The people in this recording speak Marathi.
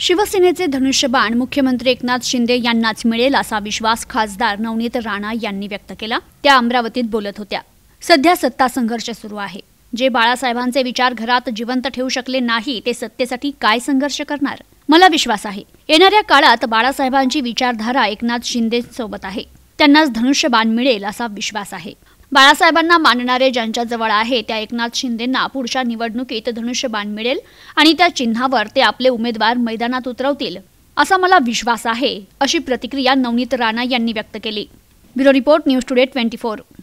शिवसेनेचे धनुष्यबाण मुख्यमंत्री एकनाथ शिंदे यांनाच मिळेल असा विश्वास खासदार नवनीत राणा यांनी व्यक्त केला त्या अमरावतीत बोलत होत्या सध्या सत्ता संघर्ष सुरू आहे जे बाळासाहेबांचे विचार घरात जिवंत ठेवू शकले नाही ते सत्तेसाठी काय संघर्ष करणार मला विश्वास आहे येणाऱ्या काळात बाळासाहेबांची विचारधारा एकनाथ शिंदे सोबत आहे त्यांनाच धनुष्यबाण मिळेल असा विश्वास आहे बाळासाहेबांना मानणारे जवळ आहे त्या एकनाथ शिंदेंना पुढच्या निवडणुकीत धनुष्यबाण मिळेल आणि त्या चिन्हावर ते आपले उमेदवार मैदानात उतरवतील असा मला विश्वास आहे अशी प्रतिक्रिया नवनीत राणा यांनी व्यक्त केली bureau report news today twenty four